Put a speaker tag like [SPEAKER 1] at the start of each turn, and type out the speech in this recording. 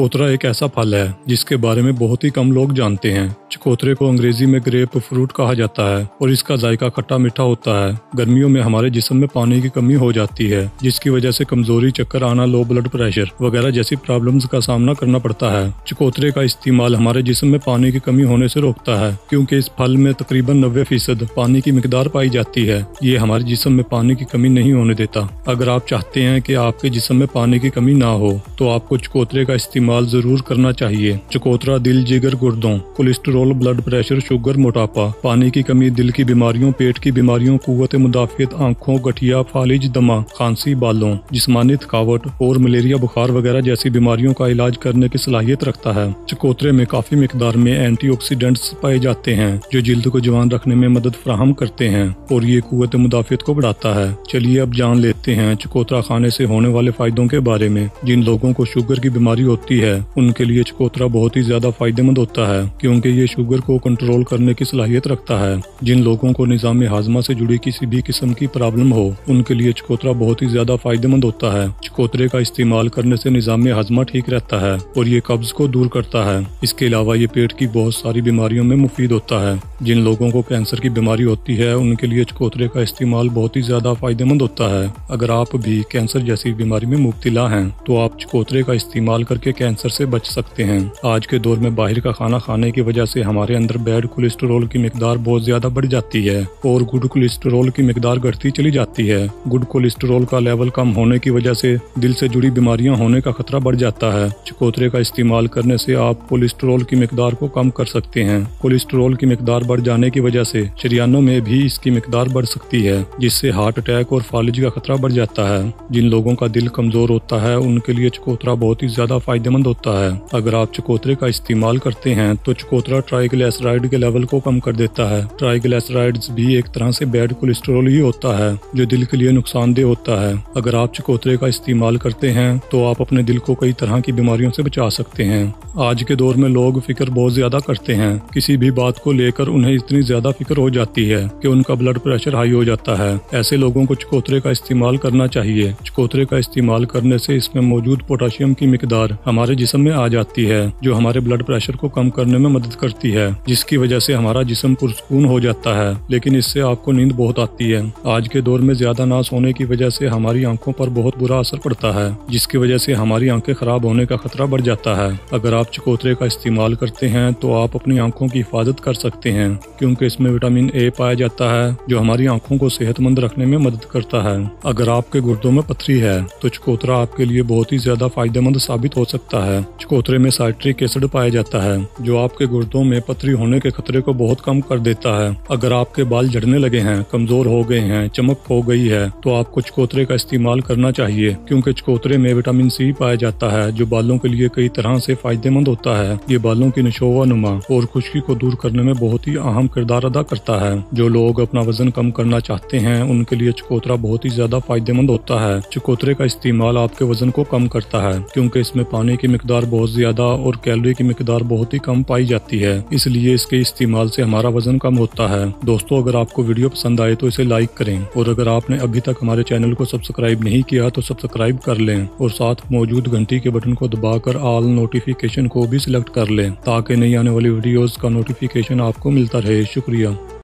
[SPEAKER 1] चकोतरा एक ऐसा फल है जिसके बारे में बहुत ही कम लोग जानते हैं चकोतरे को अंग्रेजी में ग्रेप फ्रूट कहा जाता है और इसका जायका खट्टा मीठा होता है गर्मियों में हमारे जिसम में पानी की कमी हो जाती है जिसकी वजह से कमजोरी चक्कर आना लो ब्लड प्रेशर वगैरह जैसी प्रॉब्लम्स का सामना करना पड़ता है चकोतरे का इस्तेमाल हमारे जिसम में पानी की कमी होने से रोकता है क्योंकि इस फल में तकरीबन नब्बे फीसद पानी की मकदार पाई जाती है ये हमारे जिसम में पानी की कमी नहीं होने देता अगर आप चाहते हैं कि आपके जिसम में पानी की कमी ना हो तो आपको चकोतरे का इस्तेमाल इस्तेमाल जरूर करना चाहिए चकोतरा दिल जिगर गुर्दों कोलेस्ट्रोल ब्लड प्रेशर शुगर मोटापा पानी की कमी दिल की बीमारियों पेट की बीमारियों कुत मुदाफियत आंखों गठिया फालिज दमा खांसी बालों जिसमानी थकावट और मलेरिया बुखार वगैरह जैसी बीमारियों का इलाज करने की सलाहियत रखता है चकोतरे में काफी मकदार में ऑक्सीडेंट्स पाए जाते हैं जो जिल्द को जवान रखने में मदद फ्राहम करते हैं और ये कुत मुदाफियत को बढ़ाता है चलिए अब जान लेते हैं चकोतरा खाने से होने वाले फायदों के बारे में जिन लोगों को शुगर की बीमारी होती होती है उनके लिए चकोतरा बहुत ही ज्यादा फायदेमंद होता है क्योंकि ये शुगर को कंट्रोल करने की सलाहियत रखता है जिन लोगों को निज़ाम हाजमा से जुड़ी किसी भी किस्म की प्रॉब्लम हो उनके लिए चकोतरा बहुत ही ज्यादा फायदेमंद होता है चकोतरे का इस्तेमाल करने से निज़ाम हाजमा ठीक रहता है और ये कब्ज को दूर करता है इसके अलावा ये पेट की बहुत सारी बीमारियों में मुफीद होता है जिन लोगों को कैंसर की बीमारी होती है उनके लिए चकोतरे का इस्तेमाल बहुत ही ज्यादा फायदेमंद होता है अगर आप भी कैंसर जैसी बीमारी में मुबतला हैं तो आप चकोतरे का इस्तेमाल करके कैंसर से बच सकते हैं आज के दौर में बाहर का खाना खाने की वजह से हमारे अंदर बैड कोलेस्ट्रोल की मकदार बहुत ज्यादा बढ़ जाती है और गुड कोलेस्ट्रोल की मकदार घटती चली जाती है गुड कोलेस्ट्रोल का लेवल कम होने की वजह से दिल से जुड़ी बीमारियां होने का खतरा बढ़ जाता है चकोतरे का इस्तेमाल करने से आप कोलेस्ट्रोल की मकदार को कम कर सकते हैं कोलेस्ट्रोल की मकदार बढ़ जाने की वजह से चरियानों में भी इसकी मकदार बढ़ सकती है जिससे हार्ट अटैक और फालिज का खतरा बढ़ जाता है जिन लोगों का दिल कमजोर होता है उनके लिए चकोतरा बहुत ही ज्यादा फायदेमंद फायदेमंद होता है अगर आप चकोतरे का इस्तेमाल करते हैं तो चकोतरा ट्राइग्लिसराइड के लेवल को कम कर देता है ट्राइग्लिसराइड्स भी एक तरह से बैड कोलेस्ट्रोल ही होता है जो दिल के लिए नुकसानदेह होता है अगर आप चकोतरे का इस्तेमाल करते हैं तो आप अपने दिल को कई तरह की बीमारियों से बचा सकते हैं आज के दौर में लोग फिक्र बहुत ज्यादा करते हैं किसी भी बात को लेकर उन्हें इतनी ज्यादा फिक्र हो जाती है कि उनका ब्लड प्रेशर हाई हो जाता है ऐसे लोगों को चकोतरे का इस्तेमाल करना चाहिए चकोतरे का इस्तेमाल करने से इसमें मौजूद पोटाशियम की मकदार हमारे हमारे जिसम में आ जाती है जो हमारे ब्लड प्रेशर को कम करने में मदद करती है जिसकी वजह से हमारा जिसम पुरस्कून हो जाता है लेकिन इससे आपको नींद बहुत आती है आज के दौर में ज्यादा ना सोने की वजह से हमारी आंखों पर बहुत बुरा असर पड़ता है जिसकी वजह से हमारी आंखें खराब होने का खतरा बढ़ जाता है अगर आप चकोतरे का इस्तेमाल करते हैं तो आप अपनी आंखों की हिफाजत कर सकते हैं क्योंकि इसमें विटामिन ए पाया जाता है जो हमारी आंखों को सेहतमंद रखने में मदद करता है अगर आपके गुर्दों में पथरी है तो चकोतरा आपके लिए बहुत ही ज्यादा फायदेमंद साबित हो सकता सकता है चकोतरे में साइट्रिक एसिड पाया जाता है जो आपके गुर्दों में पथरी होने के खतरे को बहुत कम कर देता है अगर आपके बाल झड़ने लगे हैं कमजोर हो गए हैं चमक हो गई है तो आपको चकोतरे का इस्तेमाल करना चाहिए क्योंकि चकोतरे में विटामिन सी पाया जाता है जो बालों के लिए कई तरह से फायदेमंद होता है ये बालों की नशोवा नुमा और खुश्की को दूर करने में बहुत ही अहम किरदार अदा करता है जो लोग अपना वजन कम करना चाहते हैं उनके लिए चकोतरा बहुत ही ज्यादा फायदेमंद होता है चकोतरे का इस्तेमाल आपके वजन को कम करता है क्योंकि इसमें पानी की मकदार बहुत ज़्यादा और कैलोरी की मकदार बहुत ही कम पाई जाती है इसलिए इसके इस्तेमाल से हमारा वजन कम होता है दोस्तों अगर आपको वीडियो पसंद आए तो इसे लाइक करें और अगर आपने अभी तक हमारे चैनल को सब्सक्राइब नहीं किया तो सब्सक्राइब कर लें और साथ मौजूद घंटी के बटन को दबाकर ऑल नोटिफिकेशन को भी सिलेक्ट कर लें ताकि नई आने वाली वीडियोस का नोटिफिकेशन आपको मिलता रहे शुक्रिया